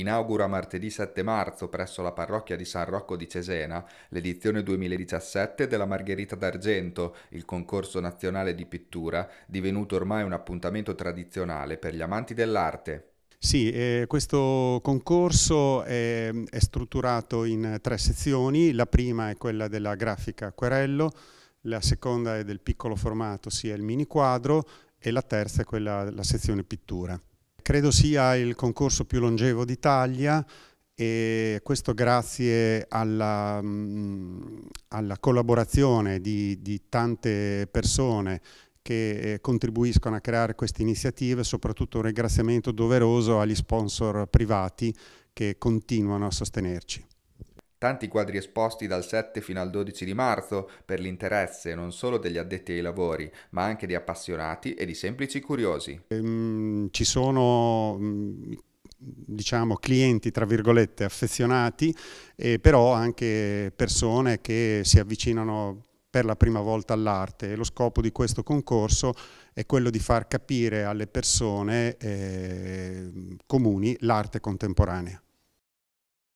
inaugura martedì 7 marzo presso la parrocchia di San Rocco di Cesena l'edizione 2017 della Margherita d'Argento, il concorso nazionale di pittura, divenuto ormai un appuntamento tradizionale per gli amanti dell'arte. Sì, eh, questo concorso è, è strutturato in tre sezioni, la prima è quella della grafica acquerello, la seconda è del piccolo formato, sia il mini quadro, e la terza è quella, della sezione pittura credo sia il concorso più longevo d'Italia e questo grazie alla, mm, alla collaborazione di, di tante persone che eh, contribuiscono a creare queste iniziative, soprattutto un ringraziamento doveroso agli sponsor privati che continuano a sostenerci. Tanti quadri esposti dal 7 fino al 12 di marzo per l'interesse non solo degli addetti ai lavori, ma anche di appassionati e di semplici curiosi. Um, ci sono mm, diciamo, clienti, tra virgolette, affezionati, eh, però anche persone che si avvicinano per la prima volta all'arte e lo scopo di questo concorso è quello di far capire alle persone eh, comuni l'arte contemporanea.